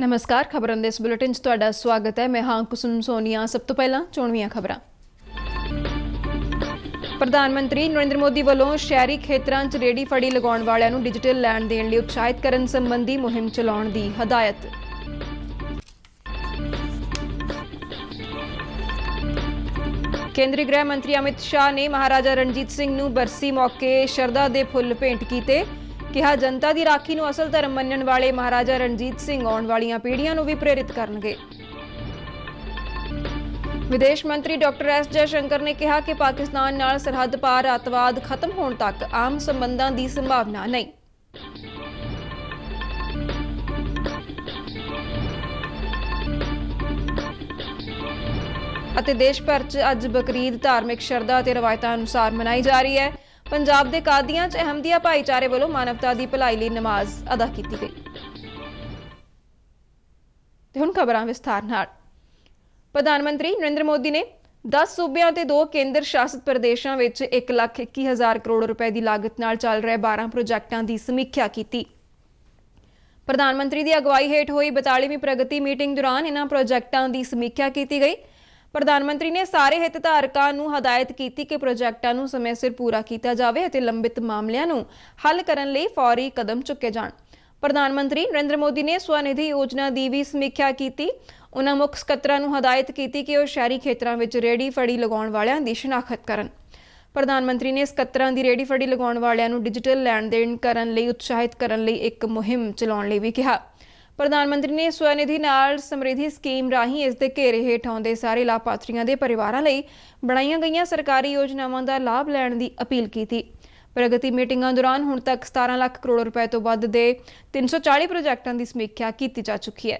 ਨਮਸਕਾਰ ਖਬਰਾਂ ਦੇ ਇਸ ਬੁਲੇਟਿਨ 'ਚ ਤੁਹਾਡਾ ਸਵਾਗਤ ਹੈ ਮੈਂ ਹਾਂ ਕੁਸਮ ਸੋਨੀਆ ਸਭ ਤੋਂ ਪਹਿਲਾਂ ਚੋਣਵੀਆਂ ਖਬਰਾਂ ਪ੍ਰਧਾਨ ਮੰਤਰੀ ਨਰਿੰਦਰ ਮੋਦੀ ਵੱਲੋਂ ਸ਼ਹਿਰੀ ਖੇਤਰਾਂ 'ਚ ਰੇੜੀ ਫੜੀ ਲਗਾਉਣ ਵਾਲਿਆਂ ਨੂੰ ਡਿਜੀਟਲ ਲੈਣ ਦੇਣ ਲਈ ਉਤਸ਼ਾਹਿਤ ਕਰਨ ਸੰਬੰਧੀ ਮੁਹਿੰਮ ਚਲਾਉਣ ਦੀ ਹਦਾਇਤ ਕੇਂਦਰੀ ਗ੍ਰਹਿ ਮੰਤਰੀ ਅਮਿਤ ਸ਼ਾਹ ਨੇ ਮਹਾਰਾਜਾ ਰਣਜੀਤ ਸਿੰਘ ਨੂੰ ਬਰਸੀ ਮੌਕੇ ਸ਼ਰਦਾ ਦੇ ਫੁੱਲ ਭੇਂਟ ਕੀਤੇ ਕਿਹਾ ਜਨਤਾ ਦੀ ਰਾਖੀ ਨੂੰ ਅਸਲ ਧਰਮ ਮੰਨਣ ਵਾਲੇ ਮਹਾਰਾਜਾ ਰਣਜੀਤ ਸਿੰਘ ਆਉਣ ਵਾਲੀਆਂ ਪੀੜ੍ਹੀਆਂ ਨੂੰ ਵੀ ਪ੍ਰੇਰਿਤ ਕਰਨਗੇ ਵਿਦੇਸ਼ ਮੰਤਰੀ ਡਾਕਟਰ ਐਸ ਜੈ ਸ਼ੰਕਰ ਨੇ ਕਿਹਾ ਕਿ ਪਾਕਿਸਤਾਨ ਨਾਲ ਸਰਹੱਦ ਪਾਰ ਅਤਵਾਦ ਖਤਮ ਹੋਣ ਤੱਕ ਆਮ ਸੰਬੰਧਾਂ ਦੀ ਸੰਭਾਵਨਾ ਨਹੀਂ ਅਤੇ ਦੇਸ਼ ਭਰ 'ਚ ਅੱਜ ਬਕਰੀਦ ਧਾਰਮਿਕ ਸ਼ਰਧਾ ਤੇ ਰਵਾਇਤਾਂ ਅਨੁਸਾਰ ਮਨਾਈ ਜਾ ਰਹੀ ਹੈ ਪੰਜਾਬ ਦੇ ਕਾਦੀਆਂ 'ਚ ਅਹਮਦੀਆ ਭਾਈਚਾਰੇ ਵੱਲੋਂ ਮਾਨਵਤਾ ਦੀ ਭਲਾਈ ਲਈ ਨਮਾਜ਼ ਅਦਾ ਕੀਤੀ ਗਈ ਤੇ ਹੁਣ ਖਬਰਾਂ ਵਿਸਥਾਰ ਨਾਲ ਪ੍ਰਧਾਨ ਮੰਤਰੀ ਨਰਿੰਦਰ ਮੋਦੀ ਨੇ 10 ਸੂਬਿਆਂ ਤੇ 2 ਕੇਂਦਰ ਸ਼ਾਸਿਤ ਪ੍ਰਦੇਸ਼ਾਂ ਵਿੱਚ 1,21,000 ਕਰੋੜ ਰੁਪਏ ਦੀ ਲਾਗਤ ਨਾਲ ਚੱਲ ਰਹੇ 12 ਪ੍ਰੋਜੈਕਟਾਂ ਦੀ ਸਮੀਖਿਆ ਕੀਤੀ ਪ੍ਰਧਾਨ ਮੰਤਰੀ ਦੀ ਅਗਵਾਈ ਹੇਠ ਹੋਈ 42ਵੀਂ ਪ੍ਰਗਤੀ ਮੀਟਿੰਗ ਦੌਰਾਨ ਇਹਨਾਂ ਪ੍ਰੋਜੈਕਟਾਂ ਦੀ ਸਮੀਖਿਆ ਕੀਤੀ ਗਈ ਪ੍ਰਧਾਨ ਮੰਤਰੀ ਨੇ ਸਾਰੇ ਹਿਤਧਾਰਕਾਂ ਨੂੰ ਹਦਾਇਤ ਕੀਤੀ ਕਿ ਪ੍ਰੋਜੈਕਟਾਂ ਨੂੰ ਸਮੇਂ ਸਿਰ ਪੂਰਾ ਕੀਤਾ ਜਾਵੇ ਅਤੇ ਲੰਬਿਤ ਮਾਮਲਿਆਂ ਨੂੰ ਹੱਲ ਕਰਨ ਲਈ ਫੌਰੀ ਕਦਮ ਚੁੱਕੇ ਜਾਣ ਪ੍ਰਧਾਨ ਮੰਤਰੀ ਨਰਿੰਦਰ ਮੋਦੀ ਨੇ ਸਵਨਿਧੀ ਯੋਜਨਾ ਦੀ ਵੀ ਸਮੀਖਿਆ ਕੀਤੀ ਉਹਨਾਂ ਮੁੱਖ ਸਕੱਤਰਾਂ ਨੂੰ ਹਦਾਇਤ ਕੀਤੀ ਕਿ ਉਹ ਸ਼ਹਿਰੀ ਖੇਤਰਾਂ ਵਿੱਚ ਰੇੜੀ ਫੜੀ ਲਗਾਉਣ ਵਾਲਿਆਂ ਦੀ ਸ਼ਨਾਖਤ ਕਰਨ ਪ੍ਰਧਾਨ ਮੰਤਰੀ ਨੇ ਸਕੱਤਰਾਂ ਦੀ ਰੇੜੀ ਫੜੀ ਲਗਾਉਣ ਵਾਲਿਆਂ ਨੂੰ ਡਿਜੀਟਲ ਲੈਣ ਦੇਣ ਕਰਨ ਲਈ ਉਤਸ਼ਾਹਿਤ ਕਰਨ ਲਈ ਇੱਕ ਮੁਹਿੰਮ ਚਲਾਉਣ ਲਈ ਵੀ ਕਿਹਾ ਪ੍ਰਧਾਨ ਮੰਤਰੀ ਨੇ ਸਵੈਨਿਧੀ ਨਾਲ ਸਮ੍ਰਿਧੀ ਸਕੀਮ ਰਾਹੀਂ ਇਸ ਦੇ ਘੇਰੇ ਹੇਠ ਆਉਂਦੇ ਸਾਰੇ ਲਾਭਪਾਤਰੀਆਂ ਦੇ ਪਰਿਵਾਰਾਂ ਲਈ ਬਣਾਈਆਂ ਗਈਆਂ ਸਰਕਾਰੀ ਯੋਜਨਾਵਾਂ ਦਾ ਲਾਭ ਲੈਣ ਦੀ ਅਪੀਲ ਕੀਤੀ ਪ੍ਰਗਤੀ ਮੀਟਿੰਗਾਂ ਦੌਰਾਨ ਹੁਣ ਤੱਕ 17 ਲੱਖ ਕਰੋੜ ਰੁਪਏ ਤੋਂ ਵੱਧ ਦੇ 340 ਪ੍ਰੋਜੈਕਟਾਂ ਦੀ ਸਮੀਖਿਆ ਕੀਤੀ ਜਾ ਚੁੱਕੀ ਹੈ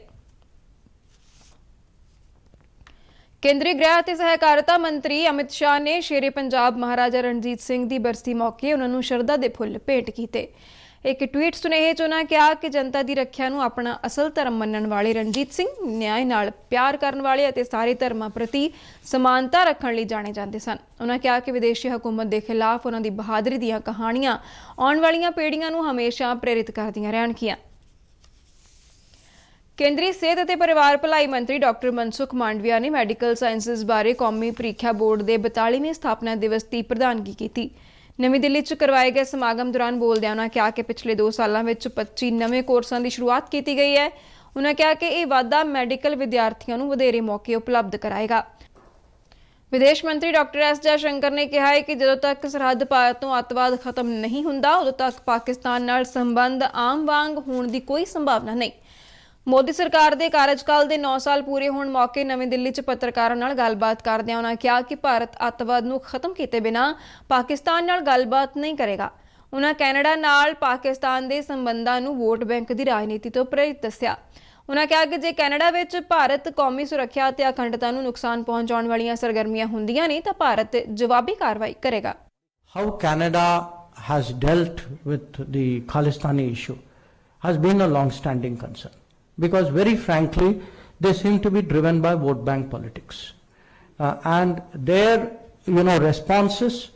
ਕੇਂਦਰੀ ਗ੍ਰਹਿ ਅਤੇ ਸਹਿਕਾਰਤਾ ਮੰਤਰੀ ਅਮਿਤ ਸ਼ਾਹ ਨੇ ਸ਼ੇਰੇ ਪੰਜਾਬ ਮਹਾਰਾਜਾ ਰਣਜੀਤ ਸਿੰਘ ਦੀ ਬਰਸੀ ਮੌਕੇ ਉਹਨਾਂ ਨੂੰ ਸ਼ਰਧਾ ਦੇ ਫੁੱਲ ਭੇਟ ਕੀਤੇ ਇੱਕ ਟਵੀਟ ਸੁਨੇਹੇ 'ਚ ਉਹਨਾਂ ਕਿਹਾ ਕਿ ਜਨਤਾ ਦੀ ਰੱਖਿਆ ਨੂੰ ਆਪਣਾ ਅਸਲ ਧਰਮ ਮੰਨਣ ਵਾਲੇ ਰਣਜੀਤ ਸਿੰਘ ਨਿਆਂ ਨਾਲ ਪਿਆਰ ਕਰਨ ਵਾਲੇ ਅਤੇ ਸਾਰੇ ਧਰਮਾਂ ਪ੍ਰਤੀ ਸਮਾਨਤਾ ਰੱਖਣ ਲਈ ਜਾਣੇ ਜਾਂਦੇ ਸਨ ਉਹਨਾਂ ਕਿਹਾ ਕਿ ਵਿਦੇਸ਼ੀ ਹਕੂਮਤ ਦੇ ਖਿਲਾਫ ਉਹਨਾਂ ਦੀ ਬਹਾਦਰੀ ਦੀਆਂ ਕਹਾਣੀਆਂ ਆਉਣ ਵਾਲੀਆਂ ਪੀੜ੍ਹੀਆਂ ਨੂੰ ਹਮੇਸ਼ਾ ਪ੍ਰੇਰਿਤ ਕਰਦੀਆਂ ਰਹਿਣਗੀਆਂ ਕੇਂਦਰੀ ਸਿਹਤ ਅਤੇ ਪਰਿਵਾਰ ਭਲਾਈ ਮੰਤਰੀ ਡਾਕਟਰ ਮਨਸੁਖ ਮਾਂਡਵਿਆ ਨੇ ਮੈਡੀਕਲ ਸਾਇੰਸਜ਼ ਬਾਰੇ ਕੌਮੀ ਪ੍ਰੀਖਿਆ ਬੋਰਡ ਦੇ 42ਵੇਂ ਸਥਾਪਨਾ ਦਿਵਸ ਦੀ ਪ੍ਰਧਾਨਗੀ ਕੀਤੀ ਨਵੀਂ ਦਿੱਲੀ 'ਚ ਕਰਵਾਏ ਗਏ ਸਮਾਗਮ ਦੌਰਾਨ ਬੋਲਦਿਆਂ ਉਹਨਾਂ ਕਿਹਾ ਕਿ ਪਿਛਲੇ 2 ਸਾਲਾਂ ਵਿੱਚ 25 ਨਵੇਂ ਕੋਰਸਾਂ ਦੀ ਸ਼ੁਰੂਆਤ ਕੀਤੀ ਗਈ ਹੈ ਉਹਨਾਂ ਕਿਹਾ ਕਿ ਇਹ ਵਾਅਦਾ ਮੈਡੀਕਲ ਵਿਦਿਆਰਥੀਆਂ ਨੂੰ ਵਧੇਰੇ ਮੌਕੇ ਉਪਲਬਧ ਕਰਾਏਗਾ ਵਿਦੇਸ਼ ਮੰਤਰੀ ਡਾਕਟਰ ਐਸ ਜੈ ਸ਼ੰਕਰ ਨੇ ਕਿਹਾ ਹੈ ਕਿ ਜਦੋਂ ਤੱਕ ਸਰਹੱਦ ਪਾਰ ਤੋਂ ਅੱਤਵਾਦ ਖਤਮ ਨਹੀਂ ਹੁੰਦਾ ਉਦੋਂ ਤੱਕ ਪਾਕਿਸਤਾਨ ਨਾਲ ਸੰਬੰਧ ਆਮ ਵਾਂਗ ਹੋਣ ਦੀ ਕੋਈ ਸੰਭਾਵਨਾ ਨਹੀਂ ਮੋਦੀ ਸਰਕਾਰ ਦੇ ਕਾਰਜਕਾਲ ਦੇ 9 ਸਾਲ ਪੂਰੇ ਹੋਣ ਮੌਕੇ ਨਵੀਂ ਦਿੱਲੀ 'ਚ ਪੱਤਰਕਾਰਾਂ ਨਾਲ ਗੱਲਬਾਤ ਕਰਦਿਆਂ ਉਹਨਾਂ ਕਿਹਾ ਕਿ ਭਾਰਤ ਅੱਤਵਾਦ ਨੂੰ ਖਤਮ ਕੀਤੇ ਬਿਨਾ ਪਾਕਿਸਤਾਨ ਨਾਲ ਗੱਲਬਾਤ ਨਹੀਂ ਕਰੇਗਾ ਉਹਨਾਂ ਕੈਨੇਡਾ ਨਾਲ ਪਾਕਿਸਤਾਨ ਦੇ ਸੰਬੰਧਾਂ ਨੂੰ ਵੋਟ ਬੈਂਕ ਦੀ ਰਾਜਨੀਤੀ ਤੋਂ ਪ੍ਰੇਰਿਤ ਦੱਸਿਆ ਉਹਨਾਂ ਕਿਹਾ ਕਿ ਜੇ ਕੈਨੇਡਾ ਵਿੱਚ ਭਾਰਤ ਕੌਮੀ ਸੁਰੱਖਿਆ ਅਤੇ ਅਖੰਡਤਾ ਨੂੰ ਨੁਕਸਾਨ ਪਹੁੰਚਾਉਣ ਵਾਲੀਆਂ ਸਰਗਰਮੀਆਂ ਹੁੰਦੀਆਂ ਨੇ ਤਾਂ ਭਾਰਤ ਜਵਾਬੀ ਕਾਰਵਾਈ ਕਰੇਗਾ how Canada has dealt with the Khalistani issue has been a long standing concern because very frankly, they seem to be driven by vote bank politics. Uh, and their, you know, responses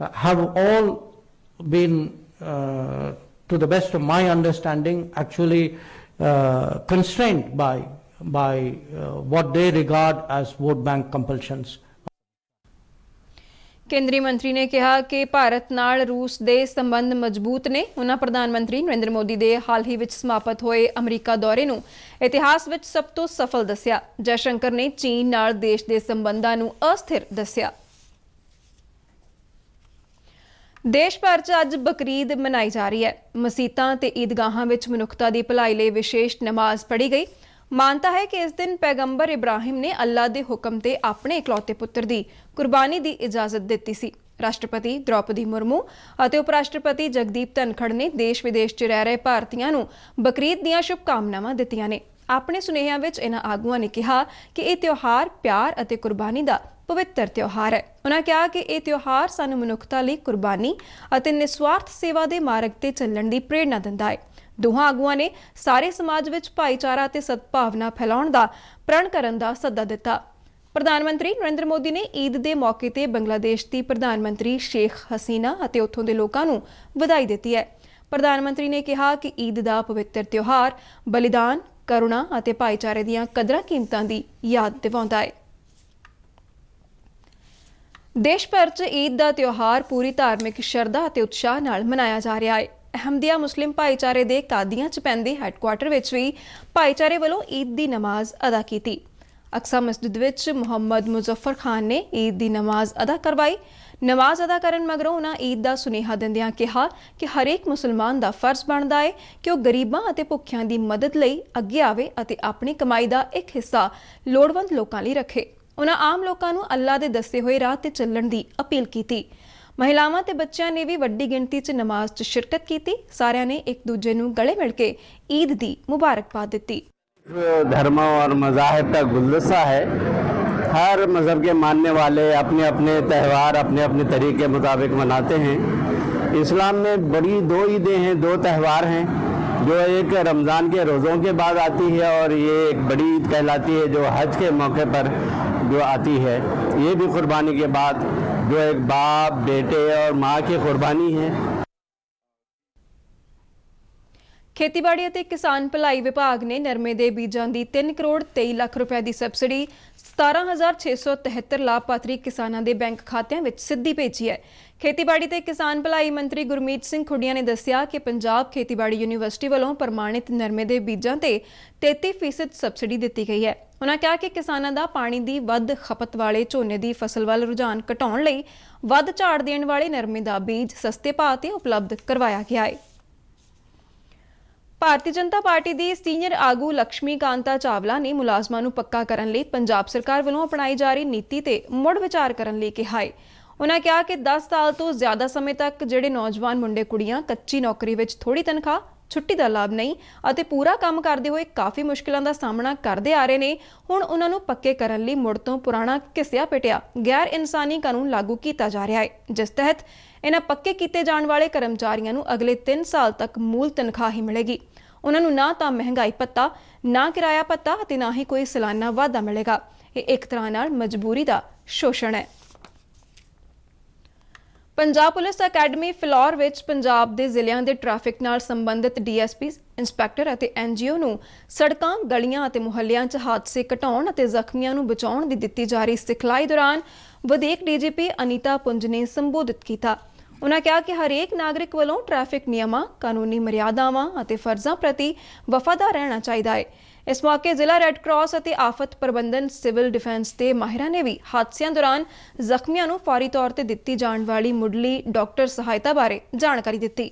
uh, have all been, uh, to the best of my understanding, actually uh, constrained by, by uh, what they regard as vote bank compulsions ਕੇਂਦਰੀ ਮੰਤਰੀ ਨੇ ਕਿਹਾ ਕਿ ਭਾਰਤ ਨਾਲ ਰੂਸ ਦੇ ਸੰਬੰਧ ਮਜ਼ਬੂਤ ਨੇ ਉਹਨਾਂ ਪ੍ਰਧਾਨ ਮੰਤਰੀ ਨਰਿੰਦਰ ਮੋਦੀ ਦੇ ਹਾਲ ਹੀ ਵਿੱਚ ਸਮਾਪਤ ਹੋਏ ਅਮਰੀਕਾ ਦੌਰੇ ਨੂੰ ਇਤਿਹਾਸ ਵਿੱਚ ਸਭ ਤੋਂ ਸਫਲ ਦੱਸਿਆ ਜੈਸ਼ੰਕਰ ਨੇ ਚੀਨ ਨਾਲ ਦੇਸ਼ ਦੇ ਸੰਬੰਧਾਂ ਨੂੰ ਅਸਥਿਰ ਦੱਸਿਆ ਦੇਸ਼ ਭਰ 'ਚ ਅੱਜ ਬਕਰੀਦ ਮਨਾਈ ਜਾ ਰਹੀ ਹੈ ਮਸੀਤਾਂ ਤੇ ਈਦਗਾਹਾਂ ਵਿੱਚ ਮਨੁੱਖਤਾ ਦੀ ਭਲਾਈ ਲਈ ਵਿਸ਼ੇਸ਼ ਨਮਾਜ਼ ਪੜ੍ਹੀ ਗਈ ਮਾਨਤਾ ਹੈ ਕਿ ਇਸ ਦਿਨ ਪੈਗੰਬਰ ਇਬਰਾਹਿਮ ਨੇ ਅੱਲਾ ਦੇ ਹੁਕਮ ਤੇ ਆਪਣੇ ਇਕਲੌਤੇ ਪੁੱਤਰ ਦੀ ਕੁਰਬਾਨੀ ਦੀ ਇਜਾਜ਼ਤ ਦਿੱਤੀ ਸੀ ਰਾਸ਼ਟਰਪਤੀ ਦ੍ਰੌਪਦੀ ਮੁਰਮੂ ਅਤੇ ਉਪ ਰਾਸ਼ਟਰਪਤੀ ਜਗਦੀਪ ਧਨਖੜ ਨੇ ਦੇਸ਼ ਵਿਦੇਸ਼ 'ਚ ਰਹਿ ਰਹੇ ਭਾਰਤੀਆਂ ਨੂੰ ਬਕਰੀਦ ਦੀਆਂ ਸ਼ੁਭ ਕਾਮਨਾਵਾਂ ਦਿੱਤੀਆਂ ਨੇ ਆਪਣੇ ਸੁਨੇਹਿਆਂ ਵਿੱਚ ਇਹਨਾਂ ਆਗੂਆਂ ਨੇ ਕਿਹਾ ਕਿ ਇਹ ਤਿਉਹਾਰ ਪਿਆਰ ਅਤੇ ਕੁਰਬਾਨੀ ਦਾ ਪਵਿੱਤਰ ਤਿਉਹਾਰ ਹੈ ਉਹਨਾਂ ਕਿਹਾ ਕਿ ਇਹ ਤਿਉਹਾਰ ਸਾਨੂੰ ਮਨੁੱਖਤਾ ਲਈ ਕੁਰਬਾਨੀ ਅਤੇ ਨਿਸਵਾਰਥ ਸੇਵਾ ਦੇ ਮਾਰਗ ਤੇ ਚੱਲਣ ਦੀ ਪ੍ਰੇਰਣਾ ਦਿੰਦਾ ਹੈ ਦੋਹਾਂ ਆਗੂਆਂ ਨੇ ਸਾਰੇ ਸਮਾਜ ਵਿੱਚ ਭਾਈਚਾਰਾ ਅਤੇ ਸਦਭਾਵਨਾ ਫੈਲਾਉਣ ਦਾ ਪ੍ਰਣ ਕਰਨ ਦਾ ਸੱਦਾ ਦਿੱਤਾ ਪ੍ਰਧਾਨ ਮੰਤਰੀ ਨਰਿੰਦਰ ਮੋਦੀ ਨੇ ਈਦ ਦੇ ਮੌਕੇ ਤੇ ਬੰਗਲਾਦੇਸ਼ ਦੀ ਪ੍ਰਧਾਨ ਮੰਤਰੀ ਸ਼ੇਖ ਹਸੀਨਾ ਅਤੇ ਉੱਥੋਂ ਦੇ ਲੋਕਾਂ ਨੂੰ ਵਧਾਈ ਦਿੱਤੀ ਹੈ ਪ੍ਰਧਾਨ ਮੰਤਰੀ ਨੇ ਕਿਹਾ ਕਿ ਈਦ ਦਾ ਪਵਿੱਤਰ ਤਿਉਹਾਰ ਬਲੀਦਾਨ ਕਰੁਣਾ ਅਤੇ ਭਾਈਚਾਰੇ ਦੀਆਂ ਕਦਰਾਂ ਕੀਮਤਾਂ ਦੀ ਯਾਦ ਦਿਵਾਉਂਦਾ ਹੈ ਦੇਸ਼ ਭਰ 'ਚ ਈਦ ਦਾ ਤਿਉਹਾਰ ਪੂਰੀ ਧਾਰਮਿਕ ਸ਼ਰਧਾ ਅਤੇ ਉਤਸ਼ਾਹ ਨਾਲ ਮਨਾਇਆ ਜਾ ਰਿਹਾ ਹੈ ਅਹਮਦੀਆ ਮੁਸਲਿਮ ਭਾਈਚਾਰੇ ਦੇ ਕਾਦੀਆਂ 'ਚ ਪੈਂਦੇ ਹੈੱਡਕੁਆਟਰ ਵਿੱਚ ਵੀ ਭਾਈਚਾਰੇ ਵੱਲੋਂ ਈਦ ਦੀ ਨਮਾਜ਼ ਅਦਾ ਕੀਤੀ ਅਕਸਾ ਮਸਜਿਦ ਵਿੱਚ ਮੁਹੰਮਦ ਮੁਜ਼ੱਫਰ ਖਾਨ ਨੇ ਈਦ ਦੀ ਨਮਾਜ਼ ਅਦਾ ਕਰਵਾਈ ਨਮਾਜ਼ ਅਦਾ ਕਰਨ ਮਗਰੋਂ ਉਹਨਾਂ ਈਦ ਦਾ ਸੁਨੇਹਾ ਦਿੰਦਿਆਂ ਕਿਹਾ ਕਿ ਹਰੇਕ ਮੁਸਲਮਾਨ ਦਾ ਫਰਜ਼ ਬਣਦਾ ਹੈ ਕਿ ਉਹ ਗਰੀਬਾਂ ਅਤੇ ਭੁੱਖਿਆਂ ਦੀ ਮਦਦ ਲਈ ਅੱਗੇ ਆਵੇ ਅਤੇ ਆਪਣੀ ਕਮਾਈ ਦਾ ਇੱਕ ਹਿੱਸਾ ਲੋੜਵੰਦ ਲੋਕਾਂ ਲਈ ਰੱਖੇ ਉਹਨਾਂ ਆਮ ਲੋਕਾਂ ਨੂੰ ਅੱਲਾ ਦੇ ਦੱਸੇ ਹੋਏ ਰਾਹ ਤੇ ਚੱਲਣ ਦੀ ਅਪੀਲ ਕੀਤੀ महिलावान बच्चों ने भी ਵੀ गिणती ਗਿਣਤੀ 'ਚ ਨਮਾਜ਼ शिरकत की सारे ने एक दूजे न गले मिल के ईद की मुबारकबाद दी धर्मों और मज़ाहब का गुलदस्ता है हर मज़हब के मानने वाले अपने अपने त्यौहार अपने अपने तरीके मुताबिक मनाते हैं इस्लाम में बड़ी दो ईदें हैं दो त्यौहार हैं जो एक रमज़ान के रोज़ों के बाद आती है और ये एक बड़ी ईद कहलाती है जो हज के मौके पर जो आती है ये भी कुर्बानी के बाद जो एक बाप बेटे और ਮਾਂ की ਕੁਰਬਾਨੀ ਹੈ ਖੇਤੀਬਾੜੀ ਅਤੇ ਕਿਸਾਨ ਭਲਾਈ ਵਿਭਾਗ ਨੇ ਨਰਮੇ ਦੇ ਬੀਜਾਂ ਦੀ 3 ਕਰੋੜ 23 ਲੱਖ ਰੁਪਏ ਦੀ ਸਬਸਿਡੀ 17673 ਲਾਭਪਾਤਰੀ ਕਿਸਾਨਾਂ ਦੇ ਬੈਂਕ ਖਾਤਿਆਂ ਵਿੱਚ ਸਿੱਧੀ ਭੇਜੀ ਹੈ ਖੇਤੀਬਾੜੀ ਤੇ ਕਿਸਾਨ ਭਲਾਈ ਮੰਤਰੀ ਗੁਰਮੀਤ ਸਿੰਘ ਖੁੱਡੀਆਂ ਨੇ ਦੱਸਿਆ ਕਿ ਪੰਜਾਬ ਖੇਤੀਬਾੜੀ ਯੂਨੀਵਰਸਿਟੀ ਵੱਲੋਂ ਪ੍ਰਮਾਣਿਤ ਨਰਮੇ ਦੇ ਬੀਜਾਂ ਤੇ 33% ਸਬਸਿਡੀ ਦਿੱਤੀ ਗਈ ਹੈ ਉਹਨਾਂ ਕਿਹਾ ਕਿ ਕਿਸਾਨਾਂ ਦਾ ਪਾਣੀ ਦੀ ਵੱਧ ਖਪਤ ਵਾਲੇ ਝੋਨੇ ਦੀ ਫਸਲ ਵੱਲ ਰੁਝਾਨ ਘਟਾਉਣ ਲਈ ਵੱਧ ਝਾੜ ਦੇਣ ਵਾਲੇ ਨਰਮੇ ਦਾ ਬੀਜ ਸਸਤੇ ਭਾਅ ਤੇ ਉਪਲਬਧ ਕਰਵਾਇਆ ਗਿਆ ਹੈ ਭਾਰਤੀ ਜਨਤਾ ਪਾਰਟੀ ਦੀ ਸੀਨੀਅਰ ਆਗੂ ਲక్ష్ਮੀ ਕਾਂਤਾ ਚਾਵਲਾ ਨੇ ਮੁਲਾਜ਼ਮਾਂ ਨੂੰ ਪੱਕਾ ਕਰਨ ਲਈ ਪੰਜਾਬ ਸਰਕਾਰ ਵੱਲੋਂ ਅਪਣਾਈ ਜਾ ਰਹੀ ਨੀਤੀ ਤੇ ਮੁੜ ਵਿਚਾਰ ਕਰਨ ਲਈ ਕਿਹਾ ਹੈ ਉਹਨਾਂ ਕਿਹਾ ਕਿ 10 ਸਾਲ ਤੋਂ ਜ਼ਿਆਦਾ ਸਮੇਂ ਤੱਕ ਜਿਹੜੇ ਨੌਜਵਾਨ ਮੁੰਡੇ ਕੁੜੀਆਂ ਕੱਚੀ ਨੌਕਰੀ ਵਿੱਚ ਥੋੜੀ ਤਨਖਾਹ ਛੁੱਟੀ ਦਾ ਲਾਭ ਨਹੀਂ ਅਤੇ ਪੂਰਾ ਕੰਮ ਕਰਦੇ ਹੋਏ ਕਾਫੀ ਮੁਸ਼ਕਲਾਂ ਦਾ ਸਾਹਮਣਾ ਕਰਦੇ ਆ ਰਹੇ ਨੇ ਹੁਣ ਉਹਨਾਂ ਨੂੰ ਪੱਕੇ ਕਰਨ ਲਈ ਮੁੜ ਤੋਂ ਪੁਰਾਣਾ ਕਿਸਿਆ ਪਟਿਆ ਗੈਰ ਇਨਸਾਨੀ ਕਾਨੂੰਨ ਲਾਗੂ ਕੀਤਾ ਜਾ ਰਿਹਾ ਹੈ ਜਿਸ ਤਹਿਤ ਇਹਨਾਂ ਪੱਕੇ ਕੀਤੇ ਜਾਣ ਵਾਲੇ ਕਰਮਚਾਰੀਆਂ ਨੂੰ ਅਗਲੇ 3 ਸਾਲ ਤੱਕ ਮੂਲ ਤਨਖਾਹ ਹੀ ਮਿਲੇਗੀ ਉਹਨਾਂ ਨੂੰ ਨਾ ਤਾਂ ਮਹਿੰਗਾਈ ਪੱਤਾ ਨਾ ਕਿਰਾਇਆ ਪੱਤਾ ਅਤੇ ਨਾ ਹੀ ਕੋਈ ਸਾਲਾਨਾ ਵਾਧਾ ਮਿਲੇਗਾ ਇਹ ਇੱਕ ਤਰ੍ਹਾਂ ਨਾਲ ਮਜਬੂਰੀ ਦਾ ਸ਼ੋਸ਼ਣ ਹੈ ਪੰਜਾਬ ਪੁਲਿਸ ਅਕੈਡਮੀ ਫਲੋਰ ਵਿੱਚ ਪੰਜਾਬ ਦੇ ਜ਼ਿਲ੍ਹਿਆਂ ਦੇ ਟ੍ਰੈਫਿਕ ਨਾਲ ਸੰਬੰਧਿਤ ਡੀਐਸਪੀ ਇੰਸਪੈਕਟਰ ਅਤੇ ਐਨਜੀਓ ਨੂੰ ਸੜਕਾਂ, ਗਲੀਆਂ ਅਤੇ ਮੁਹੱਲਿਆਂ 'ਚ ਹਾਦਸੇ ਘਟਾਉਣ ਅਤੇ ਜ਼ਖਮੀਆਂ ਨੂੰ ਬਚਾਉਣ ਦੀ ਦਿੱਤੀ ਜਾ ਰਹੀ ਸਿਖਲਾਈ ਦੌਰਾਨ ਵਧੇਕ ਡੀਜੀਪੀ ਅਨੀਤਾ ਪੁੰਜ ਨੇ ਸੰਬੋਧਿਤ ਕੀਤਾ। ਉਨ੍ਹਾਂ ਕਿਹਾ ਕਿ ਹਰੇਕ ਨਾਗਰਿਕ ਵੱਲੋਂ ਟ੍ਰੈਫਿਕ ਨਿਯਮਾਂ, ਕਾਨੂੰਨੀ ਮਰਿਆਦਾਵਾਂ ਅਤੇ ਫਰਜ਼ਾਂ ਪ੍ਰਤੀ ਵਫਾਦਾਰ ਰਹਿਣਾ ਚਾਹੀਦਾ ਹੈ। ਇਸ ਮੌਕੇ ਜ਼ਿਲ੍ਹਾ ਰੈੱਡ ਕਰਾਸ ਅਤੇ ਆਫਤ ਪ੍ਰਬੰਧਨ ਸਿਵਲ ਡਿਫੈਂਸ ਦੇ ਮਾਹਿਰਾਂ ਨੇ ਵੀ ਹਾਦਸਿਆਂ ਦੌਰਾਨ ਜ਼ਖਮੀਆਂ ਨੂੰ ਫੌਰੀ ਤੌਰ ਤੇ ਦਿੱਤੀ ਜਾਣ ਵਾਲੀ ਮੁੱਢਲੀ ਡਾਕਟਰ ਸਹਾਇਤਾ ਬਾਰੇ ਜਾਣਕਾਰੀ ਦਿੱਤੀ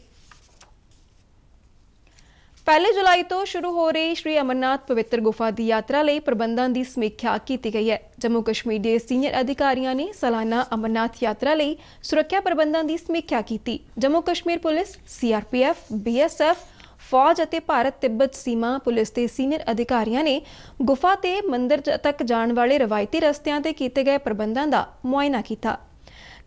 1 ਜੁਲਾਈ ਤੋਂ ਸ਼ੁਰੂ ਹੋ ਰਹੀ ਸ਼੍ਰੀ ਅਮਰਨਾਥ ਪਵਿੱਤਰ ਗੁਫਾ ਦੀ ਯਾਤਰਾ ਲਈ ਪ੍ਰਬੰਧਾਂ ਦੀ ਸਮੀਖਿਆ ਕੀਤੀ ਗਈ ਹੈ ਜੰਮੂ ਕਸ਼ਮੀਰ ਦੇ ਸੀਨੀਅਰ ਅਧਿਕਾਰੀਆਂ ਨੇ ਸਾਲਾਨਾ ਅਮਰਨਾਥ ਯਾਤਰਾ ਲਈ ਸੁਰੱਖਿਆ ਪ੍ਰਬੰਧਾਂ ਦੀ ਸਮੀਖਿਆ ਕੀਤੀ Jammu Kashmir police CRPF BSF ਫੌਜ ਅਤੇ ਭਾਰਤ ਤਿੱਬਤ ਸੀਮਾ ਪੁਲਿਸ ਦੇ ਸੀਨੀਅਰ ਅਧਿਕਾਰੀਆਂ ਨੇ ਗੁਫਾ ਤੇ ਮੰਦਿਰ ਤੱਕ ਜਾਣ ਵਾਲੇ ਰਵਾਇਤੀ ਰਸਤਿਆਂ ਤੇ ਕੀਤੇ ਗਏ ਪ੍ਰਬੰਧਾਂ ਦਾ ਮੁਆਇਨਾ ਕੀਤਾ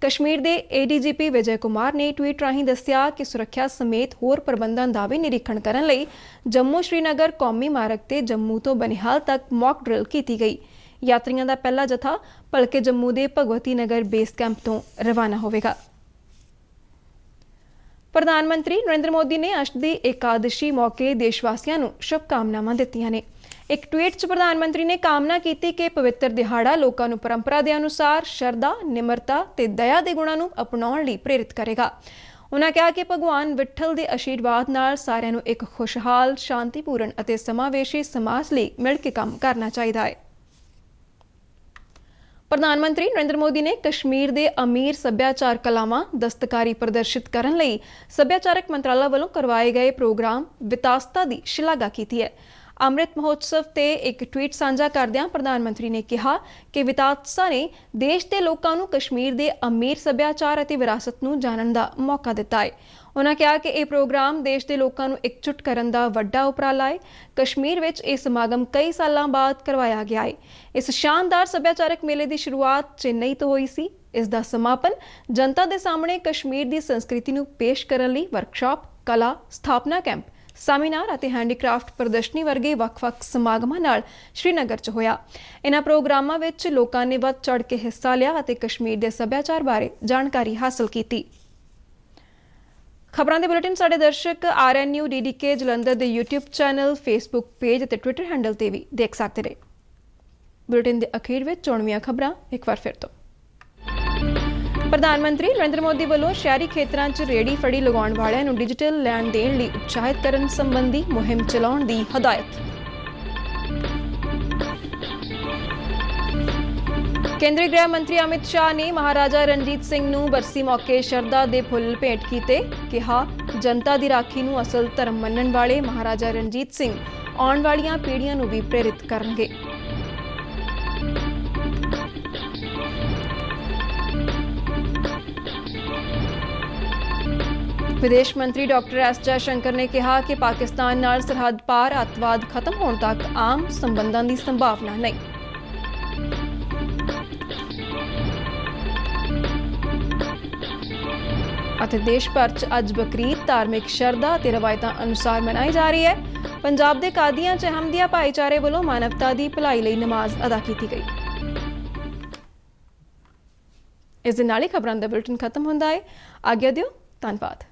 ਕਸ਼ਮੀਰ ਦੇ ਏਡੀਜੀਪੀ ਵਿਜੇ ਕੁਮਾਰ ਨੇ ਟਵੀਟ ਰਾਹੀਂ ਦੱਸਿਆ ਕਿ ਸੁਰੱਖਿਆ ਸਮੇਤ ਹੋਰ ਪ੍ਰਬੰਧਾਂ ਦਾ ਵੀ ਨਿਰੀਖਣ ਕਰਨ ਲਈ ਜੰਮੂ ਸ਼੍ਰੀਨਗਰ ਕੌਮੀ ਮਾਰਗ ਤੇ ਜੰਮੂ ਤੋਂ ਬਨਿਹਾਲ ਤੱਕ ਮੌਕ ਡ੍ਰਿਲ ਕੀਤੀ ਗਈ ਯਾਤਰੀਆਂ ਦਾ ਪਹਿਲਾ ਜਥਾ ਭਲਕੇ ਜੰਮੂ ਦੇ ਭਗਵਤੀ ਨਗਰ ਬੇਸ ਕੈਂਪ ਤੋਂ ਰਵਾਨਾ ਹੋਵੇਗਾ ਪ੍ਰਧਾਨ ਮੰਤਰੀ ਨਰਿੰਦਰ ਮੋਦੀ ਨੇ ਅਸ਼ਟਦੀ ਇਕਾदशी ਮੌਕੇ ਦੇਸ਼ ਵਾਸੀਆਂ ਨੂੰ ਸ਼ੁਭ ਕਾਮਨਾਵਾਂ ਦਿੱਤੀਆਂ ਨੇ ਇੱਕ ਟਵੀਟ 'ਚ ਪ੍ਰਧਾਨ ਮੰਤਰੀ ਨੇ ਕਾਮਨਾ ਕੀਤੀ ਕਿ ਪਵਿੱਤਰ ਦਿਹਾੜਾ ਲੋਕਾਂ ਨੂੰ ਪਰੰਪਰਾ ਦੇ ਅਨੁਸਾਰ ਸ਼ਰਧਾ, ਨਿਮਰਤਾ ਤੇ ਦਇਆ ਦੇ ਗੁਣਾਂ ਨੂੰ ਅਪਣਾਉਣ ਲਈ ਪ੍ਰੇਰਿਤ ਕਰੇਗਾ। ਉਨ੍ਹਾਂ ਕਿਹਾ ਕਿ ਭਗਵਾਨ ਵਿੱਠਲ ਦੇ ਅਸ਼ੀਰਵਾਦ ਨਾਲ ਸਾਰਿਆਂ ਨੂੰ ਇੱਕ ਖੁਸ਼ਹਾਲ, ਸ਼ਾਂਤੀਪੂਰਨ ਅਤੇ ਸਮਾਵੇਸ਼ੀ ਸਮਾਜ ਲਈ ਮਿਲ ਕੇ ਕੰਮ ਕਰਨਾ ਚਾਹੀਦਾ ਹੈ। ਪ੍ਰਧਾਨ ਮੰਤਰੀ ਨਰਿੰਦਰ ਮੋਦੀ ਨੇ ਕਸ਼ਮੀਰ ਦੇ ਅਮੀਰ ਸੱਭਿਆਚਾਰ ਕਲਾਵਾਂ ਦਸਤਕਾਰੀ ਪ੍ਰਦਰਸ਼ਿਤ ਕਰਨ ਲਈ ਸੱਭਿਆਚਾਰਕ ਮੰਤਰਾਲਾ ਵੱਲੋਂ ਕਰਵਾਏ ਗਏ ਪ੍ਰੋਗਰਾਮ ਵਿਤਾਸਤਾ ਦੀ ਸ਼ਲਾਘਾ ਕੀਤੀ ਹੈ ਅੰਮ੍ਰਿਤ ਮਹੋਤਸਵ ਤੇ ਇੱਕ ਟਵੀਟ ਸਾਂਝਾ ਕਰਦਿਆਂ ਪ੍ਰਧਾਨ ਮੰਤਰੀ ਨੇ ਕਿਹਾ ਕਿ ਵਿਤਾਸਤਾ ਨੇ ਦੇਸ਼ ਦੇ ਲੋਕਾਂ ਨੂੰ ਕਸ਼ਮੀਰ ਦੇ ਅਮੀਰ ਸੱਭਿਆਚਾਰ ਅਤੇ ਵਿਰਾਸਤ ਨੂੰ ਜਾਣਨ ਦਾ ਮੌਕਾ ਦਿੱਤਾ ਹੈ ਉਹਨਾਂ ਕਿਹਾ ਕਿ ਇਹ ਪ੍ਰੋਗਰਾਮ ਦੇਸ਼ ਦੇ ਲੋਕਾਂ ਨੂੰ ਇਕਜੁੱਟ ਕਰਨ ਦਾ ਵੱਡਾ ਉਪਰਾਲਾ ਹੈ ਕਸ਼ਮੀਰ ਵਿੱਚ ਇਹ ਸਮਾਗਮ ਕਈ ਸਾਲਾਂ ਬਾਅਦ ਕਰਵਾਇਆ ਗਿਆ ਹੈ ਇਸ ਸ਼ਾਨਦਾਰ ਸੱਭਿਆਚਾਰਕ ਮੇਲੇ ਦੀ ਸ਼ੁਰੂਆਤ ਚੇਨਈ ਤੋਂ ਹੋਈ ਸੀ ਇਸ ਦਾ ਸਮਾਪਨ ਜਨਤਾ ਦੇ ਸਾਹਮਣੇ ਕਸ਼ਮੀਰ ਦੀ ਸੰਸਕ੍ਰਿਤੀ ਨੂੰ ਪੇਸ਼ ਕਰਨ ਲਈ ਵਰਕਸ਼ਾਪ ਕਲਾ ਸਥਾਪਨਾ ਕੈਂਪ ਸੈਮੀਨਾਰ ਅਤੇ ਹੈਂਡੀਕ੍ਰਾਫਟ ਪ੍ਰਦਰਸ਼ਨੀ ਵਰਗੇ ਵੱਖ-ਵੱਖ ਸਮਾਗਮਾਂ ਨਾਲ ਸ਼੍ਰੀਨਗਰ 'ਚ ਹੋਇਆ ਇਹਨਾਂ ਪ੍ਰੋਗਰਾਮਾਂ ਵਿੱਚ ਲੋਕਾਂ ਨੇ ਵੱਧ ਚੜ ਕੇ ਹਿੱਸਾ ਲਿਆ ਅਤੇ ਕਸ਼ਮੀਰ ਦੇ ਸੱਭਿਆਚਾਰ ਬਾਰੇ ਜਾਣਕਾਰੀ ਹਾਸਲ ਕੀਤੀ ਖਬਰਾਂ ਦੇ ਬੁਲੇਟਿਨ ਸਾਡੇ ਦਰਸ਼ਕ ਆਰਐਨਯੂ DDK ਜਲੰਧਰ ਦੇ YouTube ਚੈਨਲ Facebook ਪੇਜ ਅਤੇ Twitter ਹੈਂਡਲ ਤੇ ਵੀ ਦੇਖ ਸਕਦੇ ਨੇ ਬੁਲੇਟਿਨ ਦੇ ਅਖੀਰ ਵਿੱਚ ਚੋਣਵੀਆਂ ਖਬਰਾਂ ਇੱਕ ਵਾਰ ਫਿਰ ਤੋਂ ਪ੍ਰਧਾਨ ਮੰਤਰੀ ਨਰਿੰਦਰ ਮੋਦੀ ਵੱਲੋਂ ਸ਼ਹਿਰੀ ਖੇਤਰਾਂ 'ਚ ਰੇੜੀ ਫੜੀ ਲਗਾਉਣ ਵਾਲਿਆਂ ਨੂੰ ਡਿਜੀਟਲ ਲੈਣ ਦੇਣ ਲਈ ਉਤਸ਼ਾਹਿਤ ਕਰਨ ਸੰਬੰਧੀ ਮੁਹਿੰਮ ਚਲਾਉਣ ਦੀ ਹਦਾਇਤ ਕੇਂਦਰੀ ਗ੍ਰਹਿ ਮੰਤਰੀ ਅਮਿਤ ਸ਼ਾਹ ਨੇ ਮਹਾਰਾਜਾ ਰਣਜੀਤ ਸਿੰਘ ਨੂੰ ਬਰਸੀ ਮੌਕੇ ਸ਼ਰਦਾ ਦੇ ਫੁੱਲ ਭੇਟ ਕੀਤੇ ਕਿਹਾ ਜਨਤਾ ਦੀ ਰਾਖੀ ਨੂੰ ਅਸਲ ਧਰਮ ਮੰਨਣ ਵਾਲੇ ਮਹਾਰਾਜਾ ਰਣਜੀਤ ਸਿੰਘ ਆਉਣ ਵਾਲੀਆਂ ਪੀੜ੍ਹੀਆਂ ਨੂੰ ਵੀ ਪ੍ਰੇਰਿਤ ਕਰਨਗੇ ਵਿਦੇਸ਼ ਮੰਤਰੀ ਡਾਕਟਰ ਐਸ ਜੈ ਸ਼ੰਕਰ ਨੇ ਕਿਹਾ ਕਿ ਪਾਕਿਸਤਾਨ ਨਾਲ ਸਰਹੱਦ ਪਾਰ ਅਤਵਾਦ ਖਤਮ ਹੋਣ ਤੱਕ ਆਮ ਸੰਬੰਧਾਂ ਦੀ ਸੰਭਾਵਨਾ ਨਹੀਂ ਅਤੇ ਦੇਸ਼ ਭਰ 'ਚ ਅੱਜ ਬਕਰੀਦ ਧਾਰਮਿਕ ਸ਼ਰਧਾ ਤੇ ਰਵਾਇਤਾਂ ਅਨੁਸਾਰ ਮਨਾਈ ਜਾ ਰਹੀ ਹੈ ਪੰਜਾਬ ਦੇ ਕਾਦੀਆਂ 'ਚ ਹਮਦੀਆ ਭਾਈਚਾਰੇ ਵੱਲੋਂ ਮਾਨਵਤਾ ਦੀ ਭਲਾਈ ਲਈ ਨਮਾਜ਼ ਅਦਾ ਕੀਤੀ ਗਈ ਇਸ ਦੇ ਨਾਲ ਹੀ ਖਬਰਾਂ ਦਾ ਬੁਲਟਨ ਖਤਮ ਹੁੰਦਾ ਹੈ ਆਗਿਆ ਦਿਓ ਧੰਨਵਾਦ